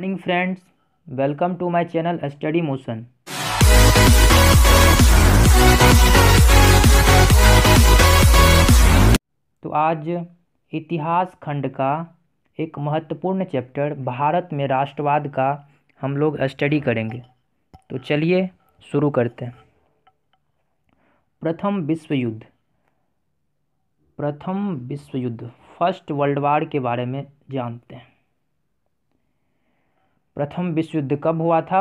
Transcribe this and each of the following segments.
morning friends welcome to my channel study motion तो आज इतिहास खंड का एक महत्वपूर्ण चैप्टर भारत में राष्ट्रवाद का हम लोग स्टडी करेंगे तो चलिए शुरू करते हैं प्रथम विश्व युद्ध प्रथम विश्व युद्ध फर्स्ट वर्ल्ड वार के बारे में जानते हैं प्रथम विश्व युद्ध कब हुआ था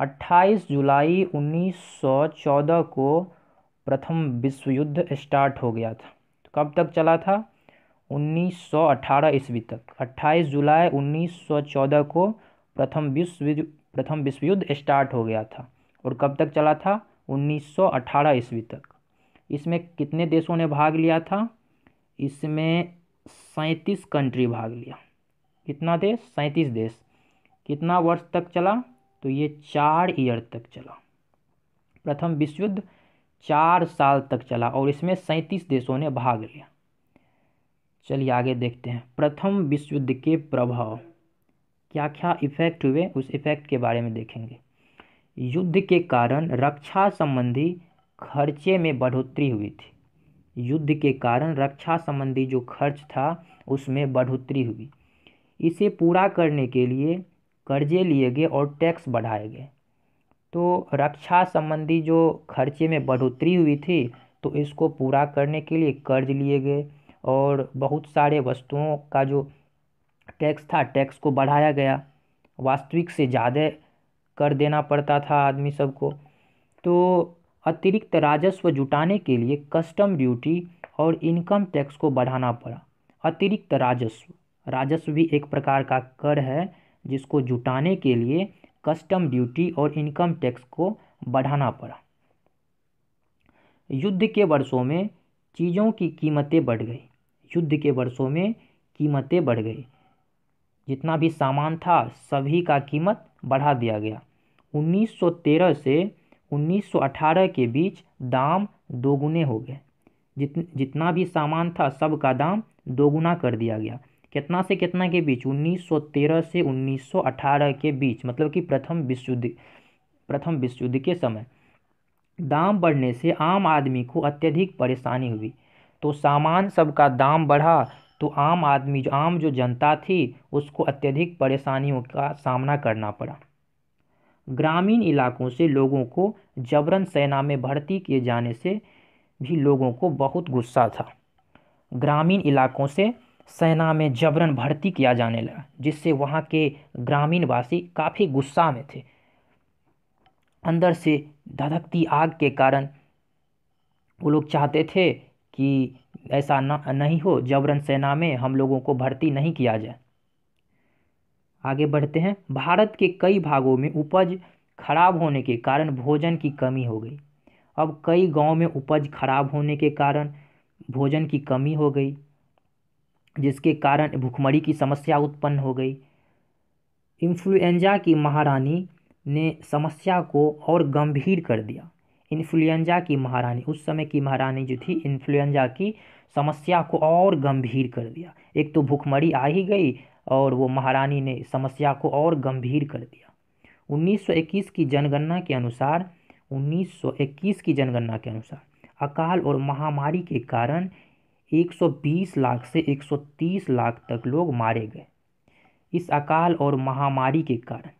28 जुलाई 1914 को प्रथम विश्व युद्ध स्टार्ट हो गया था तो कब तक चला था 1918 ईस्वी तक 28 जुलाई 1914 को प्रथम विश्व प्रथम विश्व युद्ध स्टार्ट हो गया था और कब तक चला था 1918 ईस्वी तक इसमें कितने देशों ने भाग लिया था इसमें सैंतीस कंट्री भाग लिया कितना देश सैंतीस देश कितना वर्ष तक चला तो ये चार ईयर तक चला प्रथम विश्व युद्ध चार साल तक चला और इसमें सैंतीस देशों ने भाग लिया चलिए आगे देखते हैं प्रथम विश्व युद्ध के प्रभाव क्या क्या इफेक्ट हुए उस इफेक्ट के बारे में देखेंगे युद्ध के कारण रक्षा संबंधी खर्चे में बढ़ोतरी हुई थी युद्ध के कारण रक्षा संबंधी जो खर्च था उसमें बढ़ोतरी हुई इसे पूरा करने के लिए कर्जे लिए गए और टैक्स बढ़ाए गए तो रक्षा संबंधी जो खर्चे में बढ़ोतरी हुई थी तो इसको पूरा करने के लिए कर्ज लिए गए और बहुत सारे वस्तुओं का जो टैक्स था टैक्स को बढ़ाया गया वास्तविक से ज़्यादा कर देना पड़ता था आदमी सबको तो अतिरिक्त राजस्व जुटाने के लिए कस्टम ड्यूटी और इनकम टैक्स को बढ़ाना पड़ा अतिरिक्त राजस्व राजस्व भी एक प्रकार का कर है जिसको जुटाने के लिए कस्टम ड्यूटी और इनकम टैक्स को बढ़ाना पड़ा युद्ध के वर्षों में चीज़ों की कीमतें बढ़ गई युद्ध के वर्षों में कीमतें बढ़ गई जितना भी सामान था सभी का कीमत बढ़ा दिया गया 1913 से 1918 के बीच दाम दोगुने हो गए जित जितना भी सामान था सब का दाम दोगुना कर दिया गया कितना से कितना के बीच 1913 से 1918 के बीच मतलब कि प्रथम विश्व युद्ध प्रथम विश्व युद्ध के समय दाम बढ़ने से आम आदमी को अत्यधिक परेशानी हुई तो सामान सबका दाम बढ़ा तो आम आदमी जो आम जो जनता थी उसको अत्यधिक परेशानियों का सामना करना पड़ा ग्रामीण इलाकों से लोगों को जबरन सेना में भर्ती किए जाने से भी लोगों को बहुत गुस्सा था ग्रामीण इलाकों से सेना में जबरन भर्ती किया जाने लगा जिससे वहाँ के ग्रामीणवासी काफ़ी गुस्सा में थे अंदर से धधकती आग के कारण वो लोग चाहते थे कि ऐसा ना नहीं हो जबरन सेना में हम लोगों को भर्ती नहीं किया जाए आगे बढ़ते हैं भारत के कई भागों में उपज खराब होने के कारण भोजन की कमी हो गई अब कई गांव में उपज खराब होने के कारण भोजन की कमी हो गई जिसके कारण भुखमरी की समस्या उत्पन्न हो गई इन्फ्लुएंजा की महारानी ने समस्या को और गंभीर कर दिया इन्फ्लुएंजा की महारानी उस समय की महारानी जो थी इन्फ्लुएंजा की समस्या को और गंभीर कर दिया एक तो भुखमरी आ ही गई और वो महारानी ने समस्या को और गंभीर कर दिया 1921 की जनगणना के अनुसार 1921 की जनगणना के अनुसार अकाल और महामारी के कारण 120 लाख से 130 लाख तक लोग मारे गए इस अकाल और महामारी के कारण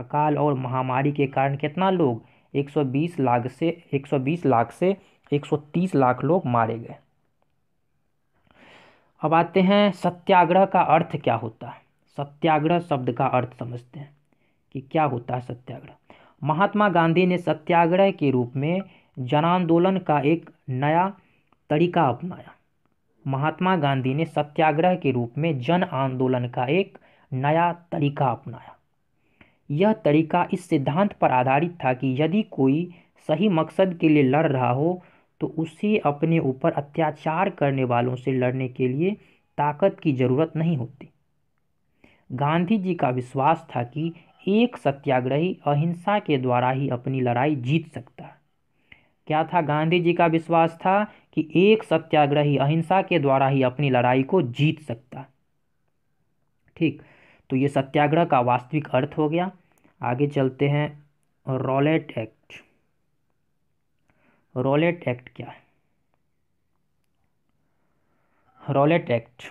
अकाल और महामारी के कारण कितना लोग 120 लाख से 120 लाख से 130 लाख लोग मारे गए अब आते हैं सत्याग्रह का अर्थ क्या होता है सत्याग्रह शब्द का अर्थ समझते हैं कि क्या होता है सत्याग्रह महात्मा गांधी ने सत्याग्रह के रूप में जन आंदोलन का एक नया तरीका अपनाया महात्मा गांधी ने सत्याग्रह के रूप में जन आंदोलन का एक नया तरीका अपनाया यह तरीका इस सिद्धांत पर आधारित था कि यदि कोई सही मकसद के लिए लड़ रहा हो तो उसे अपने ऊपर अत्याचार करने वालों से लड़ने के लिए ताकत की जरूरत नहीं होती गांधी जी का विश्वास था कि एक सत्याग्रही अहिंसा के द्वारा ही अपनी लड़ाई जीत सकता है क्या था गांधी जी का विश्वास था कि एक सत्याग्रही अहिंसा के द्वारा ही अपनी लड़ाई को जीत सकता ठीक तो ये सत्याग्रह का वास्तविक अर्थ हो गया आगे चलते हैं रॉलेट एक्ट रॉलेट एक्ट क्या है Rowlatt act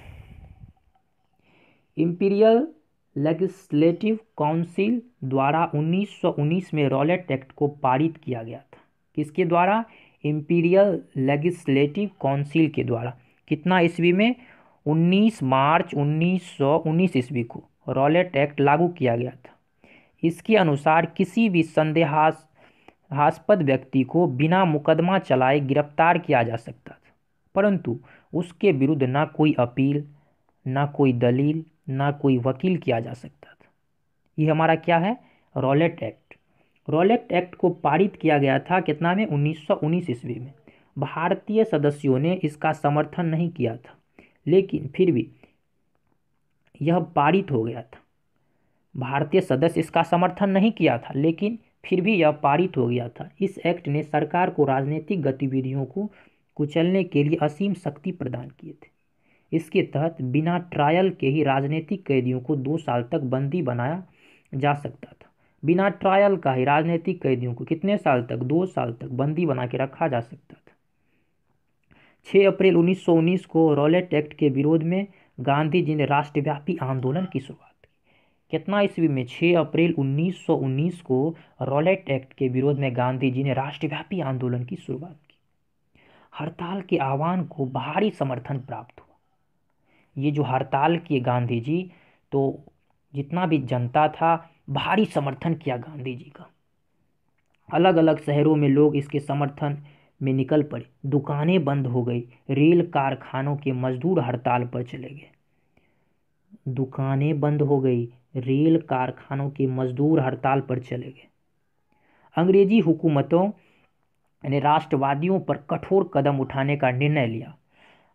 imperial legislative council द्वारा 1919 में रॉलेट एक्ट को पारित किया गया था किसके द्वारा इम्पीरियल लेजिस्लेटिव काउंसिल के द्वारा कितना ईस्वी में 19 मार्च 1919 ईस्वी को रॉलेट एक्ट लागू किया गया था इसके अनुसार किसी भी संदेहास्पद व्यक्ति को बिना मुकदमा चलाए गिरफ्तार किया जा सकता था परंतु उसके विरुद्ध ना कोई अपील ना कोई दलील ना कोई वकील किया जा सकता था ये हमारा क्या है रॉलेट एक्ट रोलेक्ट एक्ट को पारित किया गया था कितना में उन्नीस ईस्वी में भारतीय सदस्यों ने इसका समर्थन नहीं किया था लेकिन फिर भी यह पारित हो गया था भारतीय सदस्य इसका समर्थन नहीं किया था लेकिन फिर भी यह पारित हो गया था इस एक्ट ने सरकार को राजनीतिक गतिविधियों को कुचलने के लिए असीम शक्ति प्रदान किए थे इसके तहत बिना ट्रायल के ही राजनीतिक कैदियों को दो साल तक बंदी बनाया जा सकता था बिना ट्रायल का ही राजनीतिक कैदियों को कितने साल तक दो साल तक बंदी बना के रखा जा सकता था 6 अप्रैल 1919 को रॉलेट एक्ट के विरोध में गांधी जी ने राष्ट्रव्यापी आंदोलन की शुरुआत की कितना ईस्वी में 6 अप्रैल 1919 को रॉलेट एक्ट के विरोध में गांधी जी ने राष्ट्रव्यापी आंदोलन की शुरुआत की हड़ताल के आह्वान को भारी समर्थन प्राप्त हुआ ये जो हड़ताल किए गांधी जी तो जितना भी जनता था भारी समर्थन किया गांधी जी का अलग अलग शहरों में लोग इसके समर्थन में निकल पड़े दुकानें बंद हो गई रेल कारखानों के मजदूर हड़ताल पर चले गए दुकानें बंद हो गई रेल कारखानों के मजदूर हड़ताल पर चले गए अंग्रेजी हुकूमतों ने राष्ट्रवादियों पर कठोर कदम उठाने का निर्णय लिया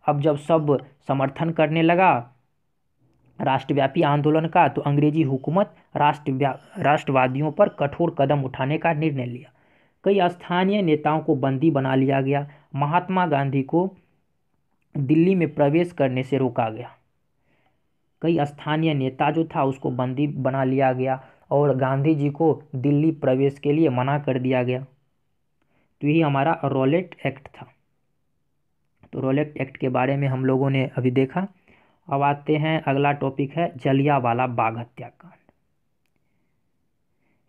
अब जब सब समर्थन करने लगा राष्ट्रव्यापी आंदोलन का तो अंग्रेजी हुकूमत राष्ट्रव्या राष्ट्रवादियों पर कठोर कदम उठाने का निर्णय लिया कई स्थानीय नेताओं को बंदी बना लिया गया महात्मा गांधी को दिल्ली में प्रवेश करने से रोका गया कई स्थानीय नेता जो था उसको बंदी बना लिया गया और गांधी जी को दिल्ली प्रवेश के लिए मना कर दिया गया तो यही हमारा रोलेट एक्ट था तो रोलेट एक्ट के बारे में हम लोगों ने अभी देखा अब आते हैं अगला टॉपिक है जलिया वाला बाघ हत्याकांड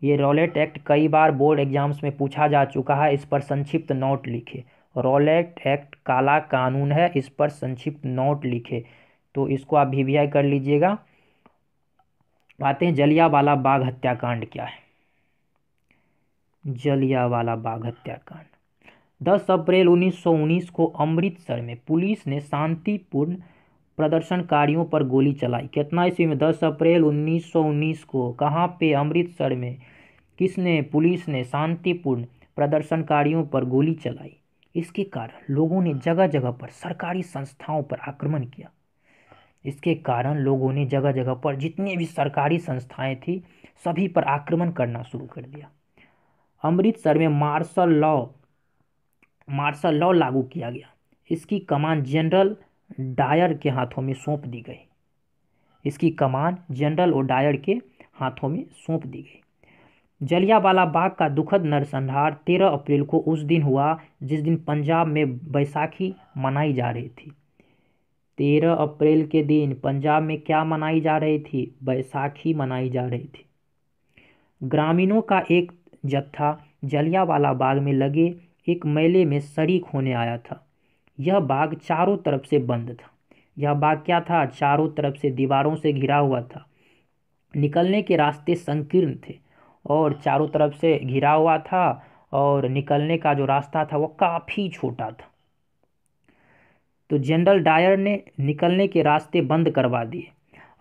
ये रॉलेट एक्ट कई बार बोर्ड एग्जाम्स में पूछा जा चुका है इस पर संक्षिप्त नोट लिखे रॉलेट एक्ट काला कानून है इस पर संक्षिप्त नोट लिखे तो इसको आप भी, भी कर लीजिएगा आते हैं जलिया वाला बाघ हत्याकांड क्या है जलिया वाला बाघ हत्याकांड 10 अप्रैल 1919 को अमृतसर में पुलिस ने शांतिपूर्ण प्रदर्शनकारियों पर गोली चलाई कितना ईस्वी में दस अप्रैल 1919 को कहाँ पे अमृतसर में किसने पुलिस ने शांतिपूर्ण प्रदर्शनकारियों पर गोली चलाई इसके कारण लोगों ने जगह जगह पर सरकारी संस्थाओं पर आक्रमण किया इसके कारण लोगों ने जगह जगह पर जितनी भी सरकारी संस्थाएं थी सभी पर आक्रमण करना शुरू कर दिया अमृतसर में मार्शल लॉ मार्शल लॉ लागू किया गया इसकी कमान जनरल डायर के हाथों में सौंप दी गई इसकी कमान जनरल और डायर के हाथों में सौंप दी गई जलियावाला बाग का दुखद नरसंहार 13 अप्रैल को उस दिन हुआ जिस दिन पंजाब में बैसाखी मनाई जा रही थी 13 अप्रैल के दिन पंजाब में क्या मनाई जा रही थी बैसाखी मनाई जा रही थी ग्रामीणों का एक जत्था जलियावाला बाग में लगे एक मेले में शरीक होने आया था यह बाग चारों तरफ से बंद था यह बाग क्या था चारों तरफ से दीवारों से घिरा हुआ था निकलने के रास्ते संकीर्ण थे और चारों तरफ से घिरा हुआ था और निकलने का जो रास्ता था वो काफ़ी छोटा था तो जनरल डायर ने निकलने के रास्ते बंद करवा दिए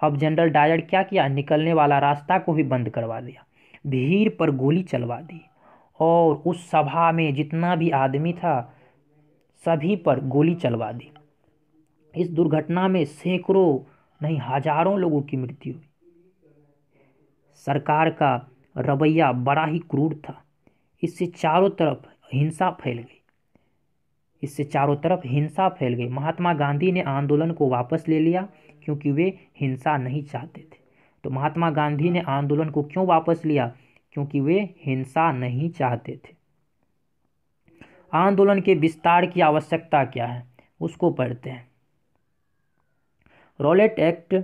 अब जनरल डायर क्या किया निकलने वाला रास्ता को भी बंद करवा दिया भीड़ पर गोली चलवा दी और उस सभा में जितना भी आदमी था सभी पर गोली चलवा दी इस दुर्घटना में सैकड़ों नहीं हजारों लोगों की मृत्यु हुई सरकार का रवैया बड़ा ही क्रूर था इससे चारों तरफ हिंसा फैल गई इससे चारों तरफ हिंसा फैल गई महात्मा गांधी ने आंदोलन को वापस ले लिया क्योंकि वे हिंसा नहीं चाहते थे तो महात्मा गांधी ने आंदोलन को क्यों वापस लिया क्योंकि वे हिंसा नहीं चाहते थे आंदोलन के विस्तार की आवश्यकता क्या है उसको पढ़ते हैं रॉलेट एक्ट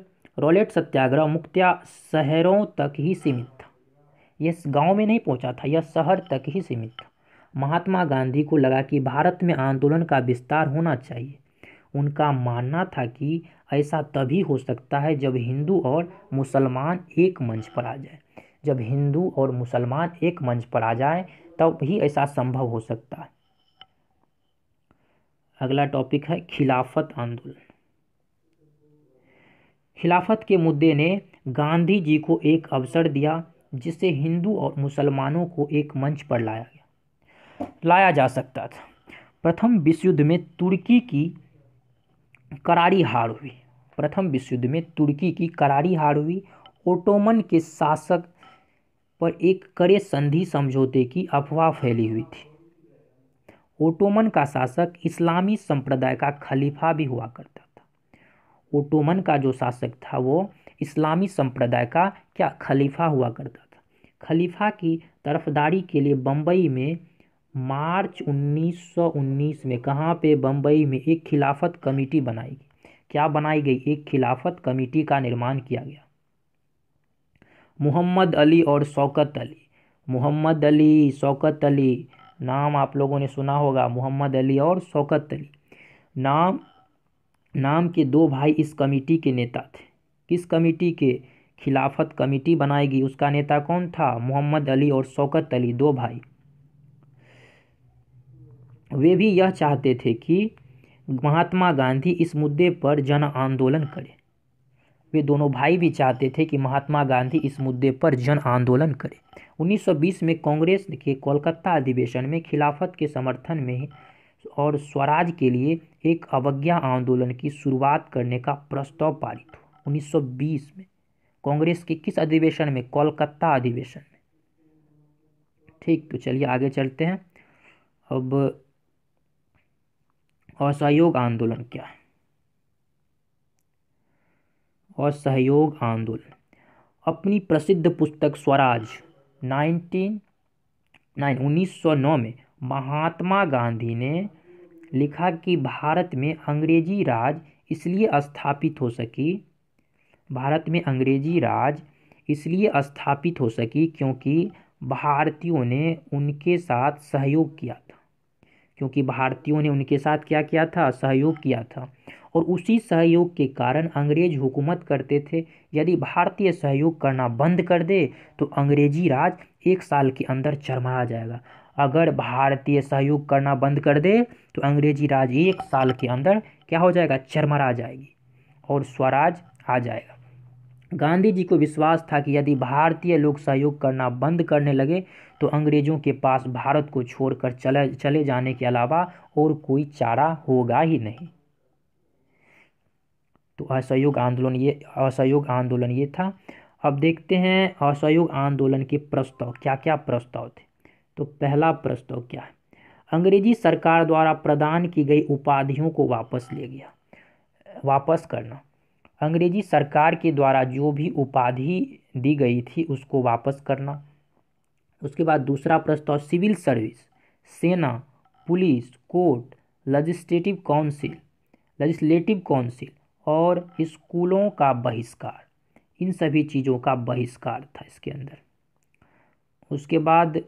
रॉलेट सत्याग्रह मुख्त्या शहरों तक ही सीमित था यह गांव में नहीं पहुंचा था यह शहर तक ही सीमित था महात्मा गांधी को लगा कि भारत में आंदोलन का विस्तार होना चाहिए उनका मानना था कि ऐसा तभी हो सकता है जब हिंदू और मुसलमान एक मंच पर आ जाए जब हिंदू और मुसलमान एक मंच पर आ जाए तब ही ऐसा संभव हो सकता है अगला टॉपिक है खिलाफत आंदोलन खिलाफत के मुद्दे ने गांधी जी को एक अवसर दिया जिससे हिंदू और मुसलमानों को एक मंच पर लाया गया लाया जा सकता था प्रथम विश्व युद्ध में तुर्की की करारी हार हुई प्रथम विश्व युद्ध में तुर्की की करारी हार हुई ओटोमन के शासक पर एक कड़े संधि समझौते की अफवाह फैली हुई थी ओटोमन का शासक इस्लामी संप्रदाय का खलीफा भी हुआ करता था ओटोमन का जो शासक था वो इस्लामी संप्रदाय का क्या खलीफा हुआ करता था खलीफा की तरफदारी के लिए बम्बई में मार्च 1919 में कहाँ पे बम्बई में एक खिलाफत कमेटी बनाई गई क्या बनाई गई एक खिलाफत कमेटी का निर्माण किया गया मोहम्मद अली और शौकत अली मोहम्मद अली शौकत अली नाम आप लोगों ने सुना होगा मोहम्मद अली और शौकत अली नाम नाम के दो भाई इस कमेटी के नेता थे किस कमेटी के खिलाफत कमेटी बनाएगी उसका नेता कौन था मोहम्मद अली और शौकत अली दो भाई वे भी यह चाहते थे कि महात्मा गांधी इस मुद्दे पर जन आंदोलन करें वे दोनों भाई भी चाहते थे कि महात्मा गांधी इस मुद्दे पर जन आंदोलन करें 1920 में कांग्रेस के कोलकाता अधिवेशन में खिलाफत के समर्थन में और स्वराज के लिए एक अवज्ञा आंदोलन की शुरुआत करने का प्रस्ताव पारित हुआ 1920 में कांग्रेस के किस अधिवेशन में कोलकाता अधिवेशन में ठीक तो चलिए आगे चलते हैं अब असहयोग आंदोलन क्या है और सहयोग आंदोलन अपनी प्रसिद्ध पुस्तक स्वराज नाइनटीन नाइन उन्नीस सौ नौ में महात्मा गांधी ने लिखा कि भारत में अंग्रेजी राज इसलिए स्थापित हो सकी भारत में अंग्रेजी राज इसलिए स्थापित हो सकी क्योंकि भारतीयों ने उनके साथ सहयोग किया क्योंकि भारतीयों ने उनके साथ क्या किया था सहयोग किया था और उसी सहयोग के कारण अंग्रेज हुकूमत करते थे यदि भारतीय सहयोग करना बंद कर दे तो अंग्रेजी राज एक साल के अंदर चरमरा जाएगा अगर भारतीय सहयोग करना बंद कर दे तो अंग्रेजी राज एक साल के अंदर क्या हो जाएगा चरमरा जाएगी और स्वराज आ जाएगा गांधी जी को विश्वास था कि यदि भारतीय लोग सहयोग करना बंद करने लगे तो अंग्रेज़ों के पास भारत को छोड़कर चले चले जाने के अलावा और कोई चारा होगा ही नहीं तो असहयोग आंदोलन ये असहयोग आंदोलन ये था अब देखते हैं असहयोग आंदोलन के प्रस्ताव क्या क्या प्रस्ताव थे तो पहला प्रस्ताव क्या है अंग्रेजी सरकार द्वारा प्रदान की गई उपाधियों को वापस ले गया वापस करना अंग्रेज़ी सरकार के द्वारा जो भी उपाधि दी गई थी उसको वापस करना उसके बाद दूसरा प्रस्ताव सिविल सर्विस सेना police court legislative council legislative council और स्कूलों का बहिष्कार इन सभी चीज़ों का बहिष्कार था इसके अंदर उसके बाद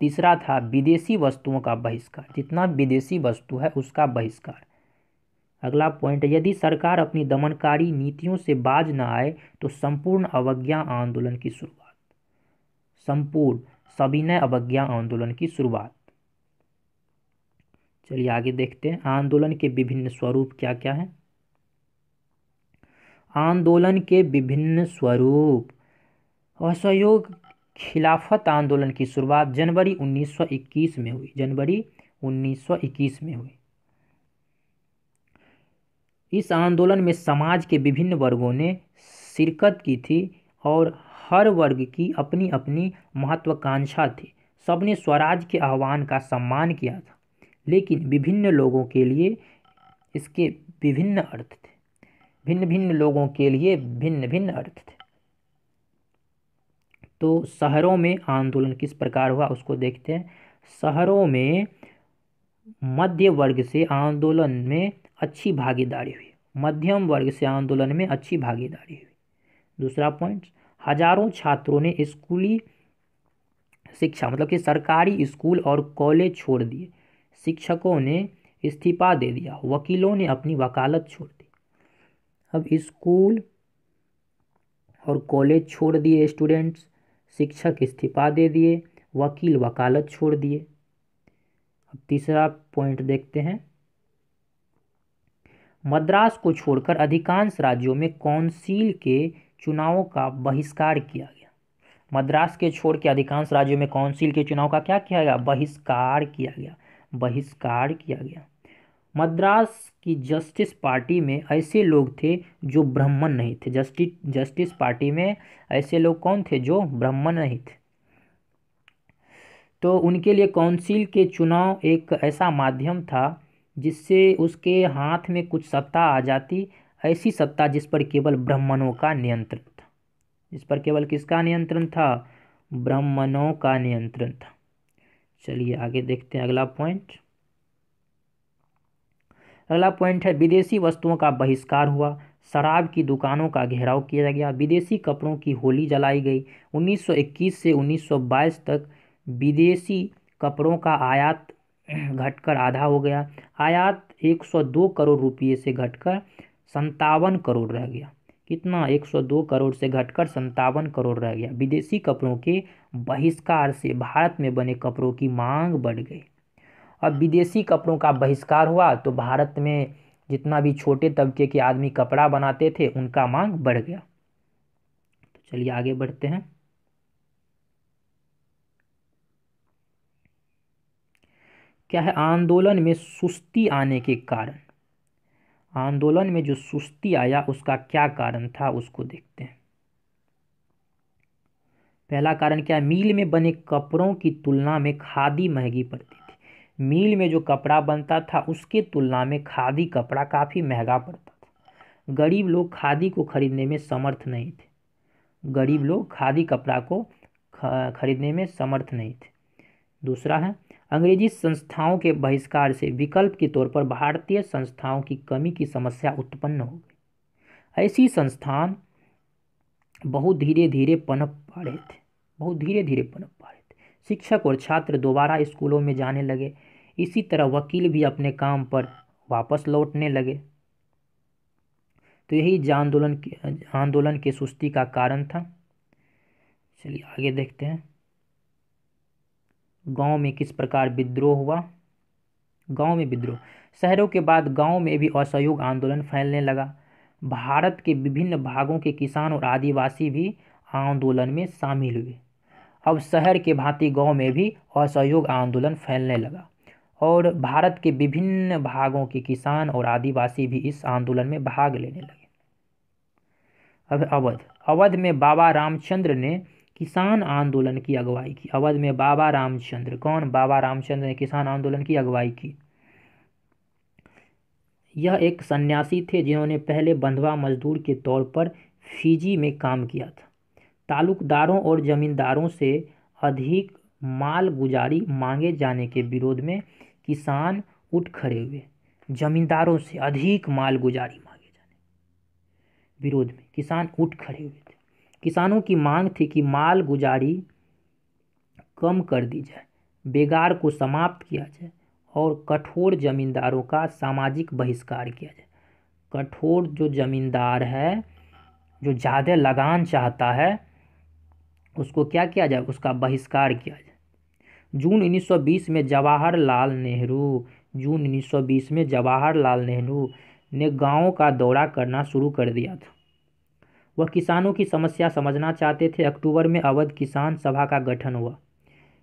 तीसरा था विदेशी वस्तुओं का बहिष्कार जितना विदेशी वस्तु है उसका बहिष्कार अगला पॉइंट यदि सरकार अपनी दमनकारी नीतियों से बाज न आए तो संपूर्ण अवज्ञा आंदोलन की शुरुआत संपूर्ण सविनय अवज्ञा आंदोलन की शुरुआत चलिए आगे देखते हैं आंदोलन के विभिन्न स्वरूप क्या क्या हैं आंदोलन के विभिन्न स्वरूप असहयोग खिलाफत आंदोलन की शुरुआत जनवरी 1921 में हुई जनवरी 1921 में हुई इस आंदोलन में समाज के विभिन्न वर्गों ने शिरकत की थी और हर वर्ग की अपनी अपनी महत्वाकांक्षा थी सबने स्वराज के आह्वान का सम्मान किया था लेकिन विभिन्न लोगों के लिए इसके विभिन्न अर्थ थे भिन्न भिन्न लोगों के लिए भिन्न भिन्न अर्थ थे तो शहरों में आंदोलन किस प्रकार हुआ उसको देखते हैं शहरों में मध्य वर्ग से आंदोलन में अच्छी भागीदारी हुई मध्यम वर्ग से आंदोलन में अच्छी भागीदारी हुई दूसरा पॉइंट हजारों छात्रों ने स्कूली शिक्षा मतलब कि सरकारी स्कूल और कॉलेज छोड़ दिए शिक्षकों ने इस्तीफा दे दिया वकीलों ने अपनी वकालत छोड़ दी अब स्कूल और कॉलेज छोड़ दिए स्टूडेंट्स शिक्षक इस्तीफा दे दिए वकील वकालत छोड़ दिए अब तीसरा पॉइंट देखते हैं मद्रास को छोड़कर अधिकांश राज्यों में कौंसिल के चुनावों का बहिष्कार किया गया मद्रास के छोड़ के अधिकांश राज्यों में काउंसिल के चुनाव का क्या किया गया बहिष्कार किया गया बहिष्कार किया गया मद्रास की जस्टिस पार्टी में ऐसे लोग थे जो ब्राह्मण नहीं थे जस्टिस जस्टिस पार्टी में ऐसे लोग कौन थे जो ब्राह्मण नहीं थे तो उनके लिए काउंसिल के चुनाव एक ऐसा माध्यम था जिससे उसके हाथ में कुछ सत्ता आ जाती ऐसी सत्ता जिस पर केवल ब्राह्मणों का नियंत्रण था जिस पर केवल किसका नियंत्रण था ब्राह्मणों का नियंत्रण था चलिए आगे देखते हैं अगला पॉइंट अगला पॉइंट है विदेशी वस्तुओं का बहिष्कार हुआ शराब की दुकानों का घेराव किया गया विदेशी कपड़ों की होली जलाई गई 1921 से 1922 तक विदेशी कपड़ों का आयात घटकर आधा हो गया आयात 102 करोड़ रुपये से घटकर संतावन करोड़ रह गया कितना 102 करोड़ से घटकर संतावन करोड़ रह गया विदेशी कपड़ों के बहिष्कार से भारत में बने कपड़ों की मांग बढ़ गई अब विदेशी कपड़ों का बहिष्कार हुआ तो भारत में जितना भी छोटे तबके के आदमी कपड़ा बनाते थे उनका मांग बढ़ गया तो चलिए आगे बढ़ते हैं क्या है आंदोलन में सुस्ती आने के कारण आंदोलन में जो सुस्ती आया उसका क्या कारण था उसको देखते हैं पहला कारण क्या मील में बने कपड़ों की तुलना में खादी महंगी पड़ती थी मील में जो कपड़ा बनता था उसके तुलना में खादी कपड़ा काफ़ी महंगा पड़ता था गरीब लोग खादी को खरीदने में समर्थ नहीं थे गरीब लोग खादी कपड़ा को खरीदने में समर्थ नहीं थे दूसरा है अंग्रेजी संस्थाओं के बहिष्कार से विकल्प के तौर पर भारतीय संस्थाओं की कमी की समस्या उत्पन्न हो गई ऐसी संस्थान बहुत धीरे धीरे पनप पा रहे थे बहुत धीरे धीरे पनप पा रहे थे शिक्षक और छात्र दोबारा स्कूलों में जाने लगे इसी तरह वकील भी अपने काम पर वापस लौटने लगे तो यही आंदोलन के आंदोलन के सुस्ती का कारण था चलिए आगे देखते हैं गांव में किस प्रकार विद्रोह हुआ गांव में विद्रोह शहरों के बाद गांव में भी असहयोग आंदोलन फैलने लगा भारत के विभिन्न भागों के किसान और आदिवासी भी आंदोलन में शामिल हुए अब शहर के भांति गांव में भी असहयोग आंदोलन फैलने लगा और भारत के विभिन्न भागों के किसान और आदिवासी भी इस आंदोलन में भाग लेने लगे अब अवध अवध में बाबा रामचंद्र ने किसान आंदोलन की अगुवाई की अवध में बाबा रामचंद्र कौन बाबा रामचंद्र ने किसान आंदोलन की अगुवाई की यह एक सन्यासी थे जिन्होंने पहले बंधवा मजदूर के तौर पर फिजी में काम किया था तालुकदारों और जमींदारों से अधिक माल गुजारी मांगे जाने के विरोध में किसान उठ खड़े हुए जमींदारों से अधिक माल गुजारी मांगे जाने विरोध में किसान उठ खड़े हुए किसानों की मांग थी कि माल गुजारी कम कर दी जाए बेगार को समाप्त किया जाए और कठोर ज़मींदारों का सामाजिक बहिष्कार किया जाए कठोर जो ज़मींदार है जो ज़्यादा लगान चाहता है उसको क्या किया जाए उसका बहिष्कार किया जाए जून 1920 में जवाहरलाल नेहरू जून 1920 में जवाहरलाल नेहरू ने गांवों का दौरा करना शुरू कर दिया था वह किसानों की समस्या समझना चाहते थे अक्टूबर में अवध किसान सभा का गठन हुआ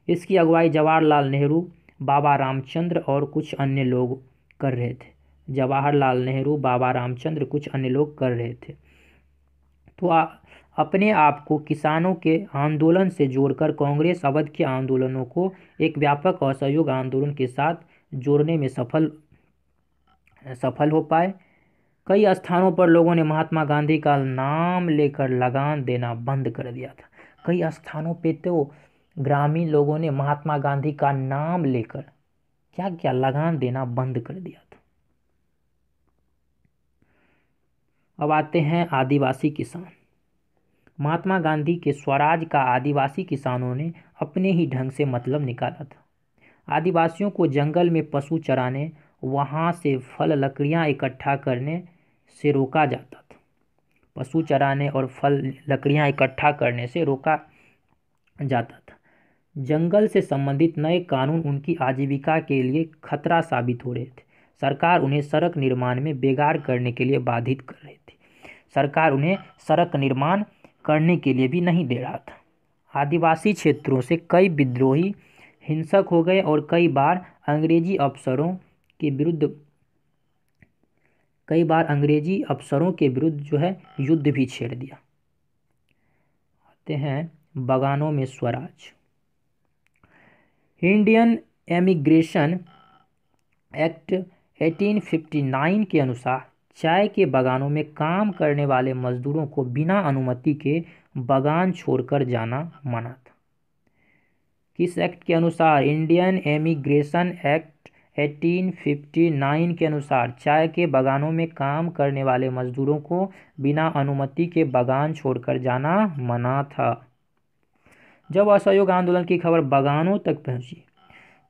इसकी अगुवाई जवाहरलाल नेहरू बाबा रामचंद्र और कुछ अन्य लोग कर रहे थे जवाहरलाल नेहरू बाबा रामचंद्र कुछ अन्य लोग कर रहे थे तो आ, अपने आप को किसानों के आंदोलन से जोड़कर कांग्रेस अवध के आंदोलनों को एक व्यापक असहयोग आंदोलन के साथ जोड़ने में सफल सफल हो पाए कई स्थानों पर लोगों ने महात्मा गांधी का नाम लेकर लगान देना बंद कर दिया था कई स्थानों पे तो ग्रामीण लोगों ने महात्मा गांधी का नाम लेकर क्या क्या लगान देना बंद कर दिया था अब आते हैं आदिवासी किसान महात्मा गांधी के स्वराज का आदिवासी किसानों ने अपने ही ढंग से मतलब निकाला था आदिवासियों को जंगल में पशु चराने वहाँ से फल लकड़ियाँ इकट्ठा करने से रोका जाता था पशु चराने और फल लकड़ियाँ इकट्ठा करने से रोका जाता था जंगल से संबंधित नए कानून उनकी आजीविका के लिए खतरा साबित हो रहे थे सरकार उन्हें सड़क निर्माण में बेगार करने के लिए बाधित कर रही थी सरकार उन्हें सड़क निर्माण करने के लिए भी नहीं दे रहा था आदिवासी क्षेत्रों से कई विद्रोही हिंसक हो गए और कई बार अंग्रेजी अफसरों के विरुद्ध कई बार अंग्रेजी अफसरों के विरुद्ध जो है युद्ध भी छेड़ दिया आते हैं बगानों में स्वराज इंडियन एमिग्रेशन एक्ट 1859 के अनुसार चाय के बगानों में काम करने वाले मजदूरों को बिना अनुमति के बगान छोड़कर जाना मना था किस एक्ट के अनुसार इंडियन एमिग्रेशन एक्ट 1859 के अनुसार चाय के बागानों में काम करने वाले मजदूरों को बिना अनुमति के बागान छोड़कर जाना मना था जब असहयोग आंदोलन की खबर बागानों तक पहुंची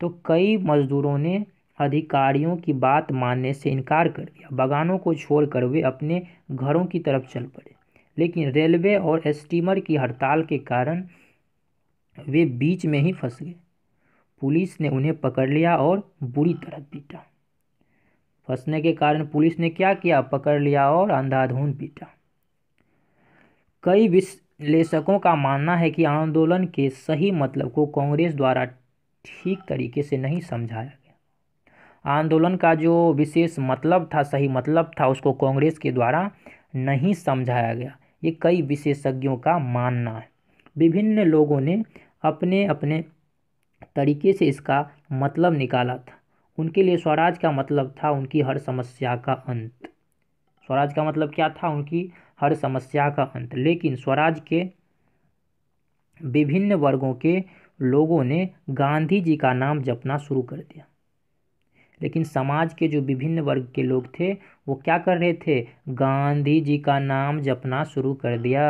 तो कई मजदूरों ने अधिकारियों की बात मानने से इनकार कर दिया बागानों को छोड़कर वे अपने घरों की तरफ चल पड़े लेकिन रेलवे और स्टीमर की हड़ताल के कारण वे बीच में ही फंस गए पुलिस ने उन्हें पकड़ लिया और बुरी तरह पीटा फंसने के कारण पुलिस ने क्या किया पकड़ लिया और अंधाधुंध पीटा कई विश्लेषकों का मानना है कि आंदोलन के सही मतलब को कांग्रेस द्वारा ठीक तरीके से नहीं समझाया गया आंदोलन का जो विशेष मतलब था सही मतलब था उसको कांग्रेस के द्वारा नहीं समझाया गया ये कई विशेषज्ञों का मानना है विभिन्न लोगों ने अपने अपने तरीके से इसका मतलब निकाला था उनके लिए स्वराज का मतलब था उनकी हर समस्या का अंत स्वराज का मतलब क्या था उनकी हर समस्या का अंत लेकिन स्वराज के विभिन्न वर्गों के लोगों ने गांधी जी का नाम जपना शुरू कर दिया लेकिन समाज के जो विभिन्न वर्ग के लोग थे वो क्या कर रहे थे गांधी जी का नाम जपना शुरू कर दिया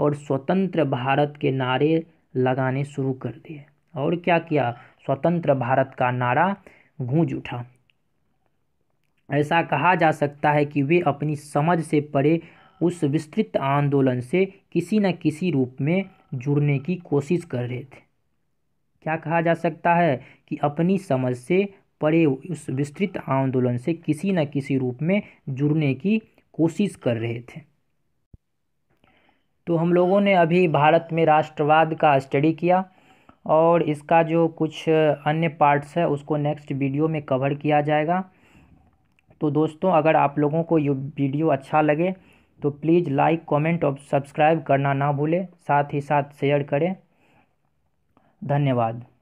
और स्वतंत्र भारत के नारे लगाने शुरू कर दिए और क्या किया स्वतंत्र भारत का नारा गूंज उठा ऐसा कहा जा सकता है कि वे अपनी समझ से परे उस विस्तृत आंदोलन से किसी न किसी रूप में जुड़ने की कोशिश कर रहे थे क्या कहा जा सकता है कि अपनी समझ से परे उस विस्तृत आंदोलन से किसी न किसी रूप में जुड़ने की कोशिश कर रहे थे तो हम लोगों ने अभी भारत में राष्ट्रवाद का स्टडी किया और इसका जो कुछ अन्य पार्ट्स है उसको नेक्स्ट वीडियो में कवर किया जाएगा तो दोस्तों अगर आप लोगों को ये वीडियो अच्छा लगे तो प्लीज़ लाइक कमेंट और सब्सक्राइब करना ना भूलें साथ ही साथ शेयर करें धन्यवाद